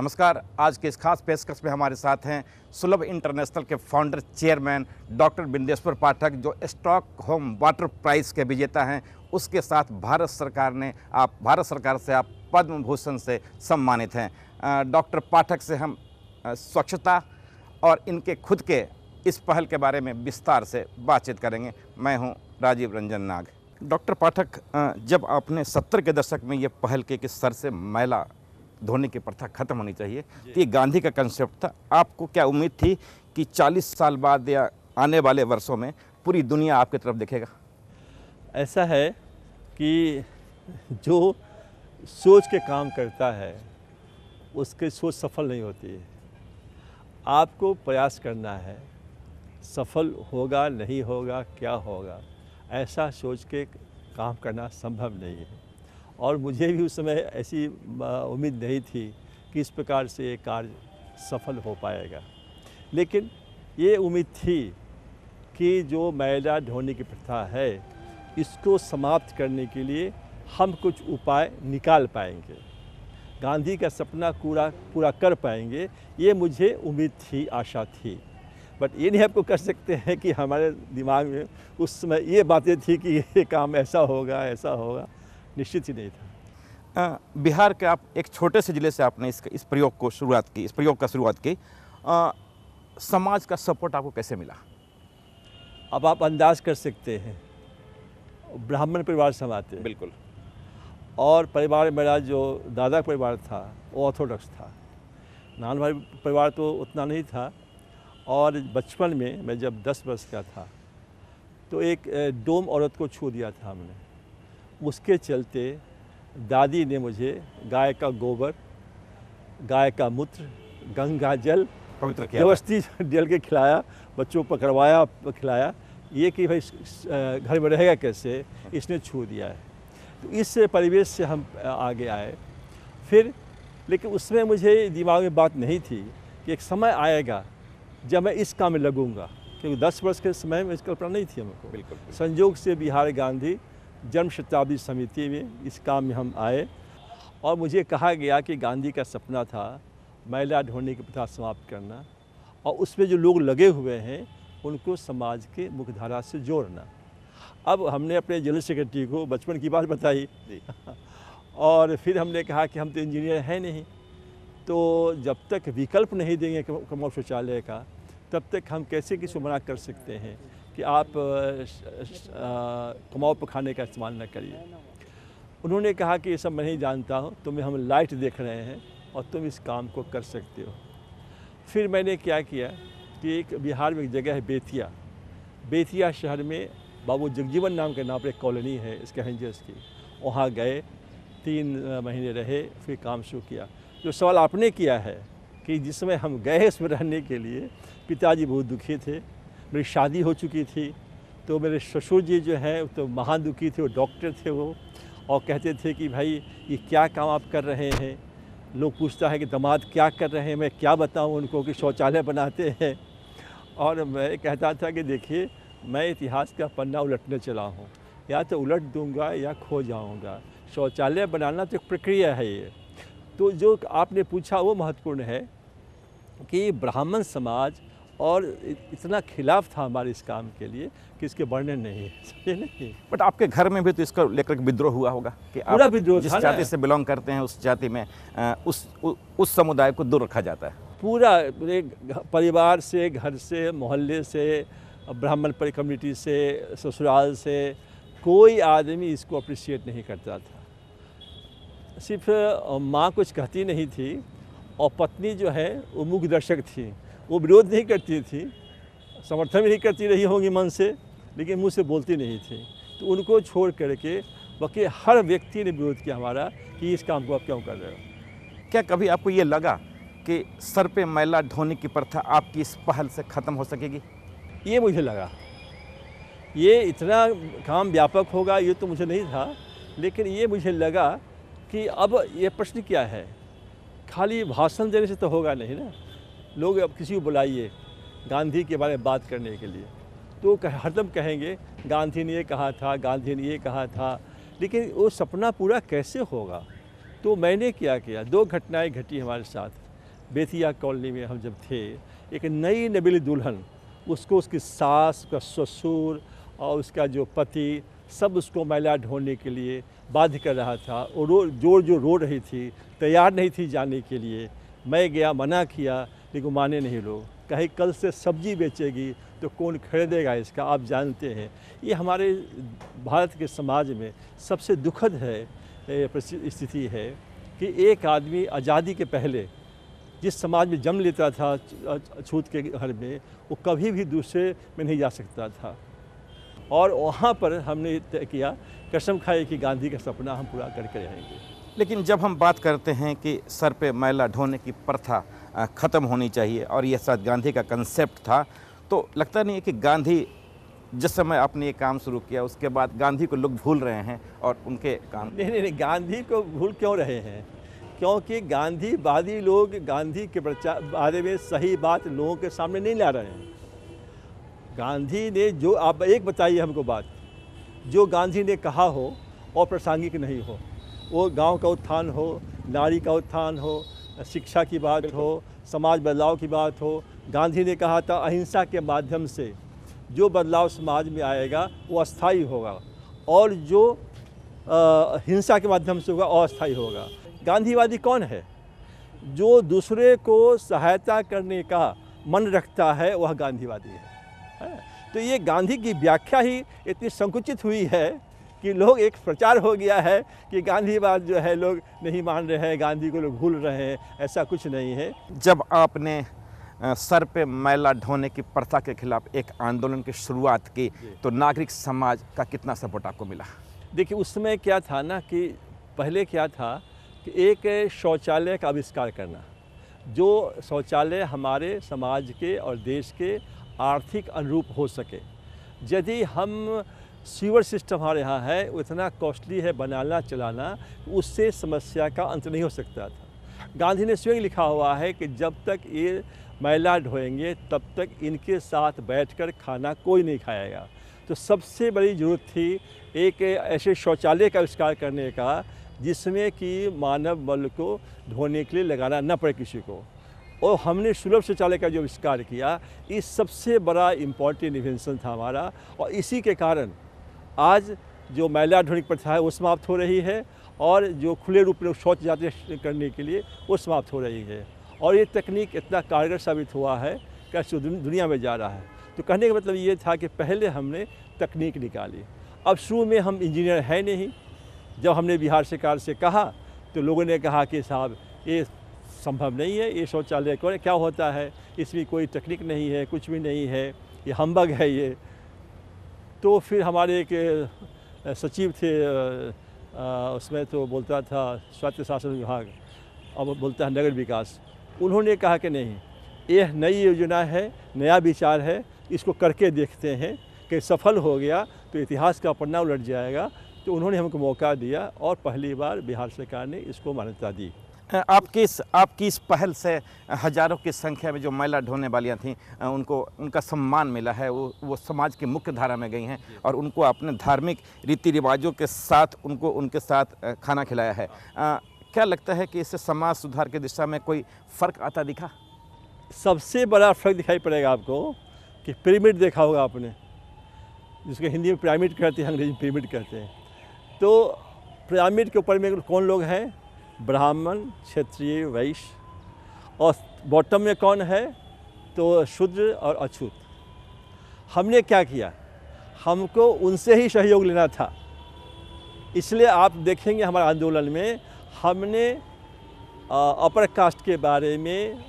नमस्कार आज के इस खास पेशकश में हमारे साथ हैं सुलभ इंटरनेशनल के founder chairman doctor Bindeshwar Pathak जो स्टॉक होम वाटर प्राइज के विजेता हैं उसके साथ भारत सरकार ने आप भारत सरकार से आप पद्म भूषण से सम्मानित हैं डॉक्टर पाठक से हम स्वच्छता और इनके खुद के इस पहल के बारे में विस्तार से बातचीत करेंगे मैं हूँ राजीव रंजन नाग डॉक्टर पाठक जब आपने सत्तर के दशक में ये पहल की कि सर से मैला धोने की प्रथा खत्म होनी चाहिए तो ये गांधी का कंसेप्ट था आपको क्या उम्मीद थी कि 40 साल बाद या आने वाले वर्षों में पूरी दुनिया आपकी तरफ देखेगा ऐसा है कि जो सोच के काम करता है उसकी सोच सफल नहीं होती है आपको प्रयास करना है सफल होगा नहीं होगा क्या होगा ऐसा सोच के काम करना संभव नहीं है और मुझे भी उस समय ऐसी उम्मीद नहीं थी कि इस प्रकार से ये कार्य सफल हो पाएगा लेकिन ये उम्मीद थी कि जो मैला ढोने की प्रथा है इसको समाप्त करने के लिए हम कुछ उपाय निकाल पाएंगे गांधी का सपना पूरा पूरा कर पाएंगे ये मुझे उम्मीद थी आशा थी बट ये नहीं आपको कर सकते हैं कि हमारे दिमाग में उस समय ये बातें थी कि ये काम ऐसा होगा ऐसा होगा निश्चित ही नहीं था बिहार के आप एक छोटे से ज़िले से आपने इस इस प्रयोग को शुरुआत की इस प्रयोग का शुरुआत की आ, समाज का सपोर्ट आपको कैसे मिला अब आप अंदाज कर सकते हैं ब्राह्मण परिवार से आते हैं बिल्कुल और परिवार मेरा जो दादा परिवार था वो ऑर्थोडॉक्स था नान भाई परिवार तो उतना नहीं था और बचपन में मैं जब 10 वर्ष का था तो एक डोम औरत को छू दिया था हमने उसके चलते दादी ने मुझे गाय का गोबर गाय का मूत्र गंगा जल पवित्र किया व्यवस्थित जल के खिलाया बच्चों को पकड़वाया खिलाया ये कि भाई घर में रहेगा कैसे इसने छू दिया है तो इस परिवेश से हम आगे आए फिर लेकिन उसमें मुझे दिमाग में बात नहीं थी कि एक समय आएगा जब मैं इस काम में लगूंगा क्योंकि दस वर्ष के समय में इस कल्पना नहीं थी हमको बिल्कुल, बिल्कुल। संयोग से बिहार गांधी जन्म शताब्दी समिति में इस काम में हम आए और मुझे कहा गया कि गांधी का सपना था महिला ढोने की प्रथा समाप्त करना और उसमें जो लोग लगे हुए हैं उनको समाज के मुख्यधारा से जोड़ना अब हमने अपने जनरल सेक्रेटरी को बचपन की बात बताई और फिर हमने कहा कि हम तो इंजीनियर हैं नहीं तो जब तक विकल्प नहीं देंगे कमल शौचालय का तब तक हम कैसे किसी मना कर सकते हैं कि आप कमाओ पखाने का इस्तेमाल न करिए उन्होंने कहा कि ये सब मैं नहीं जानता हूँ तुम्हें हम लाइट देख रहे हैं और तुम इस काम को कर सकते हो फिर मैंने क्या किया कि एक बिहार में एक जगह है बेतिया बेतिया शहर में बाबू जगजीवन नाम के नाम पर एक कॉलोनी है कहेंजर्स की वहाँ गए तीन महीने रहे फिर काम शुरू किया जो सवाल आपने किया है कि जिसमें हम गए उसमें रहने के लिए पिताजी बहुत दुखी थे मेरी शादी हो चुकी थी तो मेरे ससुर जी जो है तो महान दुखी थे वो डॉक्टर थे वो और कहते थे कि भाई ये क्या काम आप कर रहे हैं लोग पूछता है कि दामाद क्या कर रहे हैं मैं क्या बताऊं उनको कि शौचालय बनाते हैं और मैं कहता था कि देखिए मैं इतिहास का पन्ना उलटने चला हूँ या तो उलट दूंगा या खो जाऊँगा शौचालय बनाना तो एक प्रक्रिया है ये तो जो आपने पूछा वो महत्वपूर्ण है कि ब्राह्मण समाज और इतना खिलाफ था हमारे इस काम के लिए कि इसके वर्णन नहीं है समझे नहीं बट आपके घर में भी तो इसको लेकर विद्रोह हुआ होगा कि पूरा विद्रोह जिस जाति से बिलोंग करते हैं उस जाति में उस उस समुदाय को दूर रखा जाता है पूरा एक परिवार से घर से मोहल्ले से ब्राह्मण पर कम्युनिटी से ससुराल से कोई आदमी इसको अप्रिशिएट नहीं करता था सिर्फ माँ कुछ कहती नहीं थी और पत्नी जो है वो मुख दर्शक थी वो विरोध नहीं करती थी समर्थन भी नहीं करती रही होंगी मन से लेकिन मुँह से बोलती नहीं थी तो उनको छोड़ करके बाकी हर व्यक्ति ने विरोध किया हमारा कि इस काम को आप क्यों कर रहे हो क्या कभी आपको ये लगा कि सर पे मैला ढोने की प्रथा आपकी इस पहल से ख़त्म हो सकेगी ये मुझे लगा ये इतना काम व्यापक होगा ये तो मुझे नहीं था लेकिन ये मुझे लगा कि अब ये प्रश्न क्या है खाली भाषण देने से तो होगा नहीं ना लोग अब किसी को बुलाइए गांधी के बारे में बात करने के लिए तो हरदम कहेंगे गांधी ने ये कहा था गांधी ने ये कहा था लेकिन वो सपना पूरा कैसे होगा तो मैंने क्या किया दो घटनाएं घटी हमारे साथ बेतिया कॉलोनी में हम जब थे एक नई नबीली दुल्हन उसको उसकी सास का ससुर और उसका जो पति सब उसको मैला ढोने के लिए बाध्य कर रहा था और रो जोर जो रो रही थी तैयार नहीं थी जाने के लिए मैं गया मना किया लेकिन माने नहीं लोग कहीं कल से सब्जी बेचेगी तो कौन खरीदेगा इसका आप जानते हैं ये हमारे भारत के समाज में सबसे दुखद है स्थिति है कि एक आदमी आज़ादी के पहले जिस समाज में जन्म लेता था छूत के घर में वो कभी भी दूसरे में नहीं जा सकता था और वहाँ पर हमने तय किया कसम खाई कि गांधी का सपना हम पूरा करके रहेंगे लेकिन जब हम बात करते हैं कि सर पे मैला ढोने की प्रथा ख़त्म होनी चाहिए और यह शायद गांधी का कंसेप्ट था तो लगता नहीं है कि गांधी जिस समय आपने ये काम शुरू किया उसके बाद गांधी को लोग भूल रहे हैं और उनके काम नहीं नहीं नहीं गांधी को भूल क्यों रहे हैं क्योंकि गांधीवादी लोग गांधी के प्रचार बारे में सही बात लोगों के सामने नहीं ला रहे हैं गांधी ने जो आप एक बताइए हमको बात जो गांधी ने कहा हो और प्रासंगिक नहीं हो वो गांव का उत्थान हो नारी का उत्थान हो शिक्षा की बात हो समाज बदलाव की बात हो गांधी ने कहा था अहिंसा के माध्यम से जो बदलाव समाज में आएगा वो अस्थाई होगा और जो आ, हिंसा के माध्यम से होगा अस्थाई होगा गांधीवादी कौन है जो दूसरे को सहायता करने का मन रखता है वह गांधीवादी है, है? हाँ, तो ये गांधी की व्याख्या ही इतनी संकुचित हुई है कि लोग एक प्रचार हो गया है कि गांधीवाद जो है लोग नहीं मान रहे हैं गांधी को लोग भूल रहे हैं ऐसा कुछ नहीं है जब आपने सर पे मैला ढोने की प्रथा के खिलाफ एक आंदोलन की शुरुआत की तो नागरिक समाज का कितना सपोर्ट आपको मिला देखिए उसमें क्या था ना कि पहले क्या था कि एक शौचालय का आविष्कार करना जो शौचालय हमारे समाज के और देश के आर्थिक अनुरूप हो सके यदि हम सीवर सिस्टम हमारे यहाँ है वो इतना कॉस्टली है बनाना चलाना उससे समस्या का अंत नहीं हो सकता था गांधी ने स्वयं लिखा हुआ है कि जब तक ये महिला ढोएंगे तब तक इनके साथ बैठकर खाना कोई नहीं खाएगा तो सबसे बड़ी जरूरत थी एक ऐसे शौचालय का आविष्कार करने का जिसमें कि मानव बल को धोने के लिए लगाना न पड़े किसी को और हमने सुलभ शौचालय का जो आविष्कार किया ये सबसे बड़ा इम्पोर्टेंट इन्वेंशन था हमारा और इसी के कारण आज जो ढोने की प्रथा है वो समाप्त हो रही है और जो खुले रूप में शौच जाते करने के लिए वो समाप्त हो रही है और ये तकनीक इतना कारगर साबित हुआ है कि दुनिया में जा रहा है तो कहने का मतलब ये था कि पहले हमने तकनीक निकाली अब शुरू में हम इंजीनियर हैं नहीं जब हमने बिहार सरकार से कहा तो लोगों ने कहा कि साहब ये संभव नहीं है ये शौचालय क्या होता है इसमें कोई तकनीक नहीं है कुछ भी नहीं है ये हम्बग है ये तो फिर हमारे एक सचिव थे उसमें तो बोलता था स्वास्थ्य शासन विभाग अब बोलता है नगर विकास उन्होंने कहा कि नहीं यह नई योजना है नया विचार है इसको करके देखते हैं कि सफल हो गया तो इतिहास का पन्ना उलट जाएगा तो उन्होंने हमको मौका दिया और पहली बार बिहार सरकार ने इसको मान्यता दी आपकी इस आपकी इस पहल से हजारों की संख्या में जो महिला ढोने वालियाँ थीं उनको उनका सम्मान मिला है वो वो समाज की मुख्य धारा में गई हैं और उनको अपने धार्मिक रीति रिवाजों के साथ उनको उनके साथ खाना खिलाया है आ, क्या लगता है कि इससे समाज सुधार की दिशा में कोई फ़र्क आता दिखा सबसे बड़ा फर्क दिखाई पड़ेगा आपको कि पिरामिड देखा होगा आपने जिसको हिंदी में पिरामिड कहते हैं अंग्रेजी में पिरामिड कहते हैं तो पिरामिड के ऊपर में कौन लोग हैं ब्राह्मण क्षत्रिय वैश्य और बॉटम में कौन है तो शूद्र और अछूत हमने क्या किया हमको उनसे ही सहयोग लेना था इसलिए आप देखेंगे हमारे आंदोलन में हमने अपर कास्ट के बारे में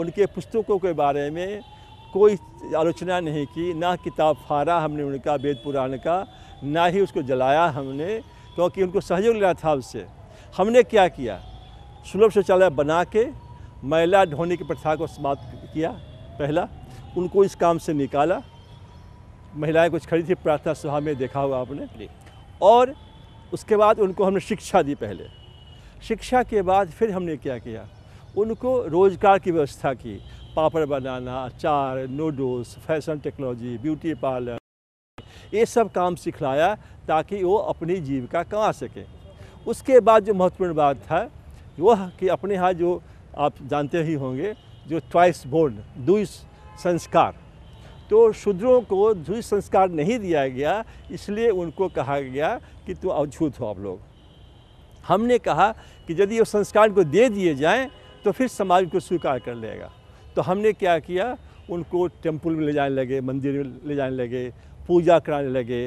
उनके पुस्तकों के बारे में कोई आलोचना नहीं की ना किताब फाड़ा हमने उनका वेद पुराण का ना ही उसको जलाया हमने क्योंकि उनको सहयोग लेना था उससे हमने क्या किया सुलभ शौचालय बना के महिला ढोने की प्रथा को समाप्त किया पहला उनको इस काम से निकाला महिलाएं कुछ खड़ी थी प्रार्थना सभा में देखा होगा आपने और उसके बाद उनको हमने शिक्षा दी पहले शिक्षा के बाद फिर हमने क्या किया उनको रोज़गार की व्यवस्था की पापड़ बनाना अचार noodles fashion technology beauty parlour ये सब काम सिखलाया ताकि वो अपनी जीविका कमा सकें उसके बाद जो महत्वपूर्ण बात था वह कि अपने यहाँ जो आप जानते ही होंगे जो ट्वाइस बोर्ड दुई संस्कार तो शूद्रों को दुई संस्कार नहीं दिया गया इसलिए उनको कहा गया कि तू अवछूत हो आप लोग हमने कहा कि यदि वो संस्कार को दे दिए जाएं तो फिर समाज को स्वीकार कर लेगा तो हमने क्या किया उनको टेम्पल में ले जाने लगे मंदिर में ले जाने लगे पूजा कराने लगे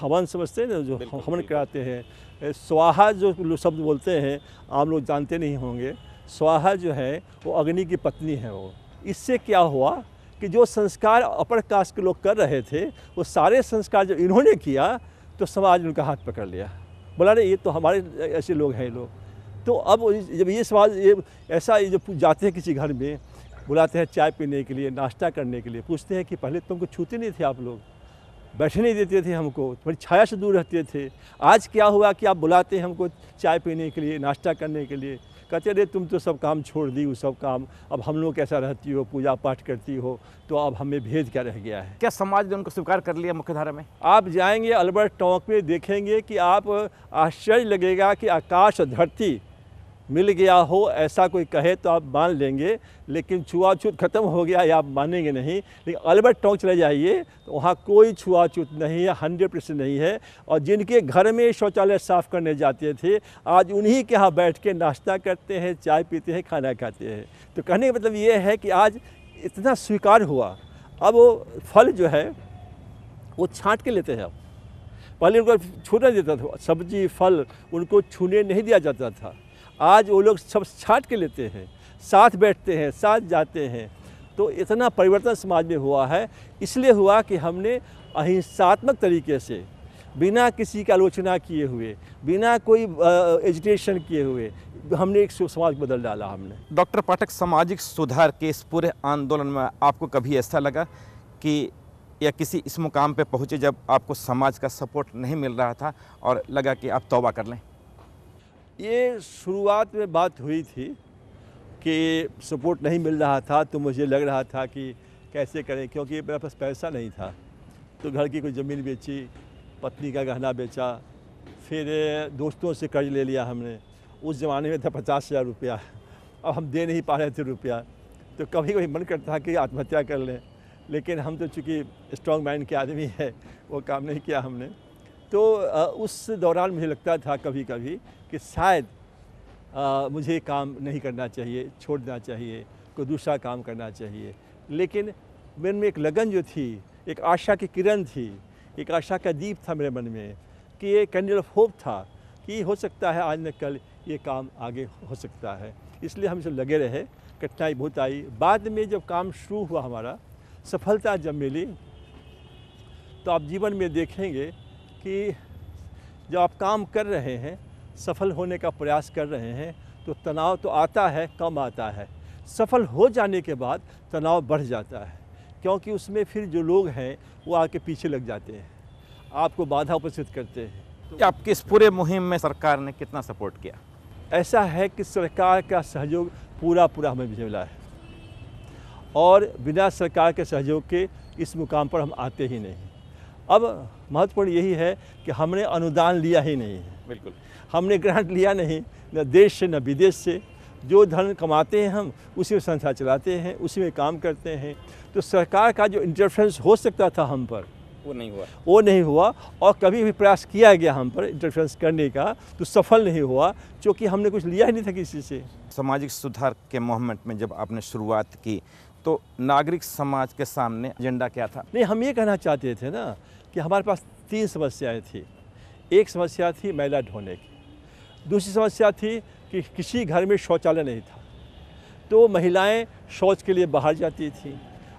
हवन समझते हैं ना जो हवन कराते हैं स्वाहा जो शब्द बोलते हैं आम लोग जानते नहीं होंगे स्वाहा जो है वो अग्नि की पत्नी है वो इससे क्या हुआ कि जो संस्कार अपर कास्ट के लोग कर रहे थे वो सारे संस्कार जब इन्होंने किया तो समाज ने उनका हाथ पकड़ लिया बोला नहीं ये तो हमारे ऐसे लोग हैं लोग तो अब जब ये समाज ये ऐसा ये जब जाते हैं किसी घर में बुलाते हैं चाय पीने के लिए नाश्ता करने के लिए पूछते हैं कि पहले तुमको छूते नहीं थे आप लोग बैठने देते थे हमको थोड़ी छाया से दूर रहते थे आज क्या हुआ कि आप बुलाते हैं हमको चाय पीने के लिए नाश्ता करने के लिए कहते अरे तुम तो सब काम छोड़ दी वो सब काम अब हम लोग कैसा रहती हो पूजा पाठ करती हो तो अब हमें भेद क्या रह गया है क्या समाज ने उनको स्वीकार कर लिया मुख्यधारा में आप जाएंगे अल्बर्ट टोंक में देखेंगे कि आप आश्चर्य लगेगा कि आकाश धरती मिल गया हो ऐसा कोई कहे तो आप मान लेंगे लेकिन छुआछूत खत्म हो गया या आप मानेंगे नहीं लेकिन अल्बर्ट टॉक चले जाइए तो वहाँ कोई छुआछूत नहीं है हंड्रेड परसेंट नहीं है और जिनके घर में शौचालय साफ़ करने जाते थे आज उन्हीं के यहाँ बैठ के नाश्ता करते हैं चाय पीते हैं खाना खाते हैं तो कहने का मतलब ये है कि आज इतना स्वीकार हुआ अब वो फल जो है वो छाँट के लेते हैं अब पहले उनको छूना देता था सब्जी फल उनको छूने नहीं दिया जाता था आज वो लोग सब छाट के लेते हैं साथ बैठते हैं साथ जाते हैं तो इतना परिवर्तन समाज में हुआ है इसलिए हुआ कि हमने अहिंसात्मक तरीके से बिना किसी की आलोचना किए हुए बिना कोई एजुटेशन किए हुए हमने एक समाज बदल डाला हमने डॉक्टर पाठक सामाजिक सुधार के इस पूरे आंदोलन में आपको कभी ऐसा लगा कि या किसी इस मुकाम पे पहुँचे जब आपको समाज का सपोर्ट नहीं मिल रहा था और लगा कि आप तौबा कर लें ये शुरुआत में बात हुई थी कि सपोर्ट नहीं मिल रहा था तो मुझे लग रहा था कि कैसे करें क्योंकि मेरे पास पैसा नहीं था तो घर की कोई ज़मीन बेची पत्नी का गहना बेचा फिर दोस्तों से कर्ज ले लिया हमने उस ज़माने में था पचास हज़ार रुपया अब हम दे नहीं पा रहे थे रुपया तो कभी कभी मन करता कि आत्महत्या कर लें लेकिन हम तो चूँकि स्ट्रॉन्ग माइंड के आदमी है वो काम नहीं किया हमने तो उस दौरान मुझे लगता था कभी कभी कि शायद मुझे काम नहीं करना चाहिए छोड़ना चाहिए कोई दूसरा काम करना चाहिए लेकिन मन में एक लगन जो थी एक आशा की किरण थी एक आशा का दीप था मेरे मन में कि ये कैंडल ऑफ होप था कि हो सकता है आज न कल ये काम आगे हो सकता है इसलिए हम सब लगे रहे कठिनाई बहुत आई बाद में जब काम शुरू हुआ हमारा सफलता जब मिली तो आप जीवन में देखेंगे कि जब आप काम कर रहे हैं सफल होने का प्रयास कर रहे हैं तो तनाव तो आता है कम आता है सफल हो जाने के बाद तनाव बढ़ जाता है क्योंकि उसमें फिर जो लोग हैं वो आके पीछे लग जाते हैं आपको बाधा उपस्थित करते हैं तो आपकी इस पूरे मुहिम में सरकार ने कितना सपोर्ट किया ऐसा है कि सरकार का सहयोग पूरा पूरा हमें मिला है और बिना सरकार के सहयोग के इस मुकाम पर हम आते ही नहीं अब महत्वपूर्ण यही है कि हमने अनुदान लिया ही नहीं है बिल्कुल हमने ग्रांट लिया नहीं न देश से न विदेश से जो धन कमाते हैं हम उसी में संस्था चलाते हैं उसी में काम करते हैं तो सरकार का जो इंटरफ्रेंस हो सकता था हम पर वो नहीं हुआ वो नहीं हुआ और कभी भी प्रयास किया गया हम पर इंटरफ्रेंस करने का तो सफल नहीं हुआ क्योंकि हमने कुछ लिया ही नहीं था किसी से सामाजिक सुधार के मूवमेंट में जब आपने शुरुआत की तो नागरिक समाज के सामने एजेंडा क्या था नहीं हम ये कहना चाहते थे ना कि हमारे पास तीन समस्याएं थी एक समस्या थी मैला ढोने की दूसरी समस्या थी कि किसी घर में शौचालय नहीं था तो महिलाएं शौच के लिए बाहर जाती थीं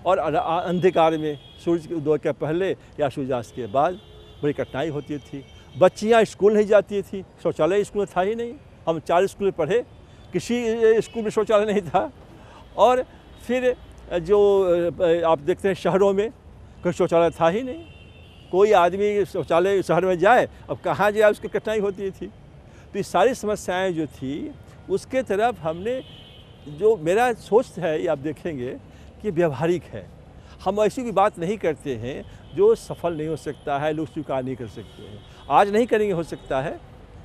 और अंधकार में सूर्य उदय के पहले या सूर्यास्त के बाद बड़ी कठिनाई होती थी बच्चियाँ स्कूल नहीं जाती थी शौचालय स्कूल था ही नहीं हम चार स्कूल में पढ़े किसी स्कूल में शौचालय नहीं था और फिर जो आप देखते हैं शहरों में कोई शौचालय था ही नहीं कोई आदमी शौचालय शहर में जाए अब कहाँ जाए उसकी कठिनाई होती थी तो ये सारी समस्याएं जो थी उसके तरफ हमने जो मेरा सोच है ये आप देखेंगे कि व्यवहारिक है हम ऐसी भी बात नहीं करते हैं जो सफल नहीं हो सकता है लोग स्वीकार नहीं कर सकते हैं आज नहीं करेंगे हो सकता है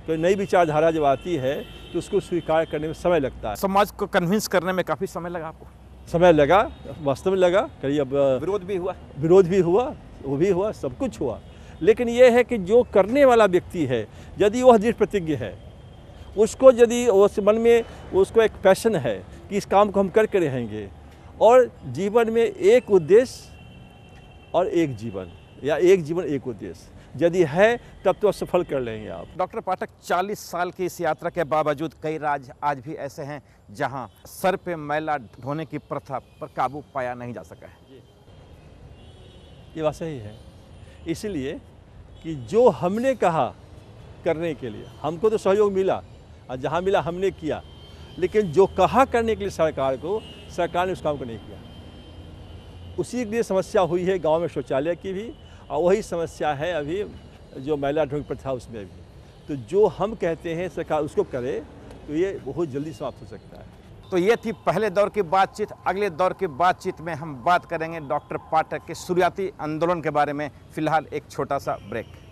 तो नई विचारधारा जब आती है तो उसको स्वीकार करने में समय लगता है समाज को कन्विंस करने में काफ़ी समय लगा आपको समय लगा वास्तव में लगा कहीं अब विरोध भी हुआ विरोध भी हुआ वो भी हुआ सब कुछ हुआ लेकिन यह है कि जो करने वाला व्यक्ति है यदि वह दृढ़ प्रतिज्ञ है उसको यदि उस मन में उसको एक पैशन है कि इस काम को हम करके रहेंगे और जीवन में एक उद्देश्य और एक जीवन या एक जीवन एक उद्देश्य यदि है तब तो सफल कर लेंगे आप डॉक्टर पाठक 40 साल की इस यात्रा के बावजूद कई राज्य आज भी ऐसे हैं जहां सर पे मैला ढोने की प्रथा पर काबू पाया नहीं जा सका है ये बात सही है इसलिए कि जो हमने कहा करने के लिए हमको तो सहयोग मिला और जहाँ मिला हमने किया लेकिन जो कहा करने के लिए सरकार को सरकार ने उस काम को नहीं किया उसी के लिए समस्या हुई है गांव में शौचालय की भी और वही समस्या है अभी जो महिला ढोंग प्रथा उसमें भी तो जो हम कहते हैं सरकार उसको करे तो ये बहुत जल्दी समाप्त हो सकता है तो ये थी पहले दौर की बातचीत अगले दौर की बातचीत में हम बात करेंगे डॉक्टर पाठक के शुरुआती आंदोलन के बारे में फ़िलहाल एक छोटा सा ब्रेक